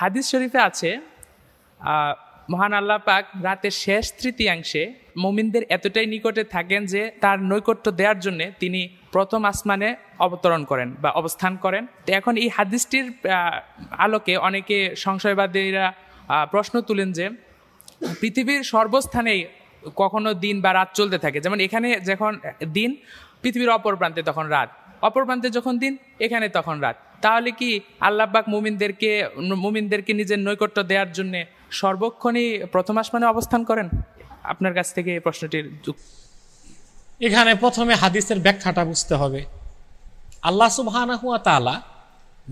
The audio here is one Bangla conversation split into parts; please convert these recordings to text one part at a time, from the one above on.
হাদিস শরীফে আছে মহান আল্লাহ পাক রাতের শেষ তৃতীয়াংশে মোমিনদের এতটাই নিকটে থাকেন যে তার নৈকট্য দেওয়ার জন্য তিনি প্রথম আসমানে অবতরণ করেন বা অবস্থান করেন তো এখন এই হাদিসটির আলোকে অনেকে সংশয়বাদীরা প্রশ্ন তুলেন যে পৃথিবীর সর্বস্থানেই কখনো দিন বা রাত চলতে থাকে যেমন এখানে যখন দিন পৃথিবীর অপর প্রান্তে তখন রাত অপর প্রান্তে যখন দিন এখানে তখন রাত তাহলে কি আল্লাহবাক মুমিনদেরকে মুমিনদেরকে নিজের নৈকট্য দেওয়ার জন্য সর্বক্ষণই প্রথম আসমানে অবস্থান করেন আপনার কাছ থেকে এই প্রশ্নটির এখানে প্রথমে হাদিসের ব্যাখ্যাটা বুঝতে হবে আল্লাহ সুবাহ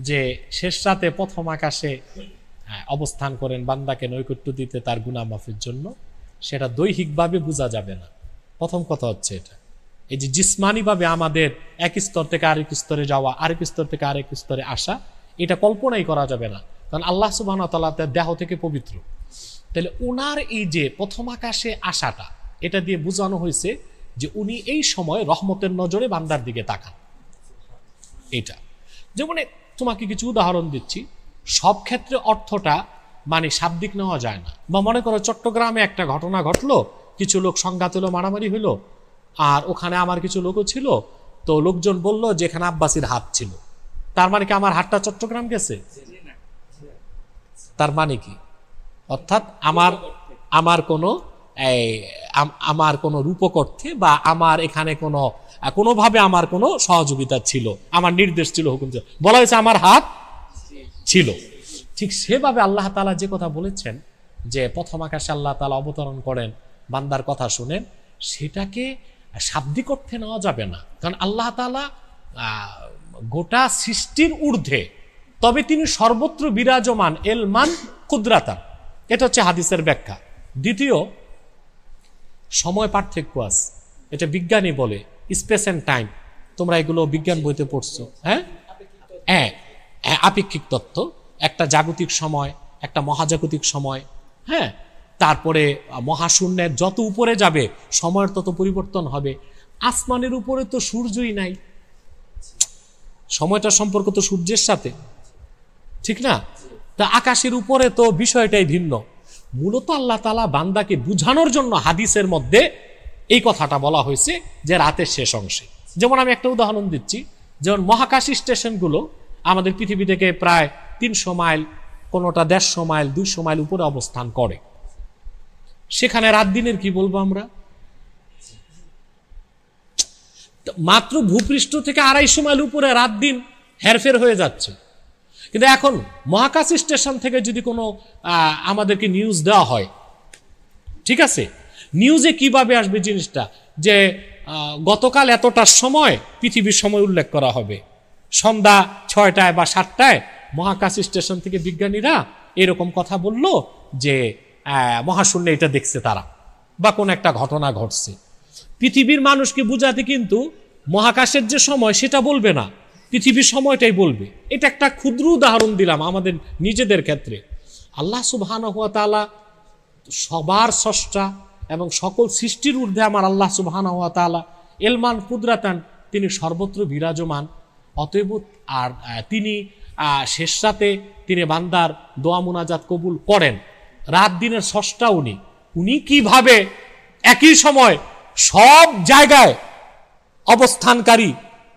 যে শেষ রাতে প্রথম আকাশে হ্যাঁ, অবস্থান করেন বান্দাকে নৈকট্য দিতে তার গুণামাফের জন্য সেটা দৈহিকভাবে বোঝা যাবে না প্রথম কথা হচ্ছে এটা এই যে জিসমানিভাবে আমাদের এক স্তর থেকে আরেক স্তরে যাওয়া আরেক স্তর থেকে আরেক স্তরে আসা এটা কল্পনাই করা যাবে না কারণ আল্লাহ সুবাহন তার দেহ থেকে পবিত্র তাহলে উনার এই যে প্রথম আকাশে আসাটা এটা দিয়ে বোঝানো হয়েছে যে উনি এই সময় রহমতের নজরে বান্দার দিকে তাকান এটা যেমন তোমাকে কিছু উদাহরণ দিচ্ছি সব ক্ষেত্রে অর্থটা মানে শাব্দিক নেওয়া যায় না বা মনে করো চট্টগ্রামে একটা ঘটনা ঘটলো কিছু লোক সংঘাত হলো মারামারি হলো আর ওখানে আমার কিছু লোকও ছিল তো লোকজন বলল যে এখানে আব্বাসির হাত ছিল তার মানে কি আমার হাটটা চট্টগ্রাম গেছে তার মানে কি অর্থাৎ আমার আমার কোনো আমার কোনো রূপক অর্থে বা আমার এখানে কোনো কোনোভাবে আমার কোনো সহযোগিতা ছিল আমার নির্দেশ ছিল হুকুম ছিল বলা হয়েছে আমার হাত ছিল ঠিক সেভাবে আল্লাহ তালা যে কথা বলেছেন যে প্রথম আকাশে আল্লাহ তালা অবতরণ করেন বান্দার কথা শুনেন সেটাকে শাব্দিক অর্থে নেওয়া যাবে না কারণ আল্লাহ তালা গোটা সৃষ্টির ঊর্ধ্বে তবে তিনি সর্বত্র বিরাজমান এলমান কুদ্রাতা এটা হচ্ছে হাদিসের ব্যাখ্যা দ্বিতীয় সময় পার্থক্য আছে এটা বিজ্ঞানী বলে স্পেস অ্যান্ড টাইম তোমরা এগুলো বিজ্ঞান বইতে পড়ছো হ্যাঁ? হ্যাঁ হ্যাঁ আপেক্ষিক তত্ত্ব একটা জাগতিক সময় একটা মহাজাগতিক সময় হ্যাঁ তারপরে মহাশূন্যের যত উপরে যাবে সময়ের তত পরিবর্তন হবে আসমানের উপরে তো সূর্যই নাই সময়টা সম্পর্ক তো সূর্যের সাথে ঠিক না তা আকাশের উপরে তো বিষয়টাই ভিন্ন মূলত আল্লাহ তালা বান্দাকে বুঝানোর জন্য হাদিসের মধ্যে এই কথাটা বলা হয়েছে যে রাতের শেষ অংশে যেমন আমি একটা উদাহরণ দিচ্ছি যেমন মহাকাশ স্টেশনগুলো আমাদের পৃথিবী থেকে প্রায় তিনশো মাইল কোনোটা দেড়শো মাইল দুইশো মাইল উপরে অবস্থান করে সেখানে রাত দিনের কি বলবো আমরা মাত্র ভূপৃষ্ঠ থেকে আড়াইশো মাইল উপরে রাত দিন হেরফের হয়ে যাচ্ছে কিন্তু এখন মহাকাশ স্টেশন থেকে যদি কোনো আমাদেরকে নিউজ দেওয়া হয় ঠিক আছে নিউজে কিভাবে আসবে জিনিসটা যে গতকাল এতটার সময় পৃথিবীর সময় উল্লেখ করা হবে সন্ধ্যা ছয়টায় বা সাতটায় মহাকাশ স্টেশন থেকে বিজ্ঞানীরা এরকম কথা বলল যে মহাশূন্য এটা দেখছে তারা বা কোন একটা ঘটনা ঘটছে পৃথিবীর মানুষকে বুঝাতে কিন্তু মহাকাশের যে সময় সেটা বলবে না পৃথিবীর সময়টাই বলবে এটা একটা ক্ষুদ্র উদাহরণ দিলাম আমাদের নিজেদের ক্ষেত্রে আল্লাহ সুবহান হুয়া তালা সবার স্রষ্টা এবং সকল সৃষ্টির ঊর্ধ্বে আমার আল্লাহ সুবহান হুয়া তালা এলমান কুদরাতান তিনি সর্বত্র বিরাজমান অতএব আর তিনি শেষ রাতে তিনি বান্দার দোয়া মোনাজাত কবুল করেন রাত দিনের ষষ্ঠা উনি উনি কিভাবে একই সময় সব জায়গায় অবস্থানকারী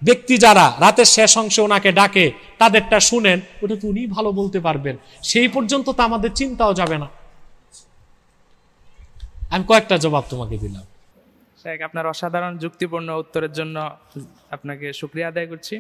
ব্যক্তি যারা রাতের শেষ অংশে ওনাকে ডাকে তাদেরটা শুনেন ওটা তো উনি ভালো বলতে পারবেন সেই পর্যন্ত তো আমাদের চিন্তাও যাবে না আমি কয়েকটা জবাব তোমাকে দিলাম আপনার অসাধারণ যুক্তিপূর্ণ উত্তরের জন্য আপনাকে শুক্রিয়া আদায় করছি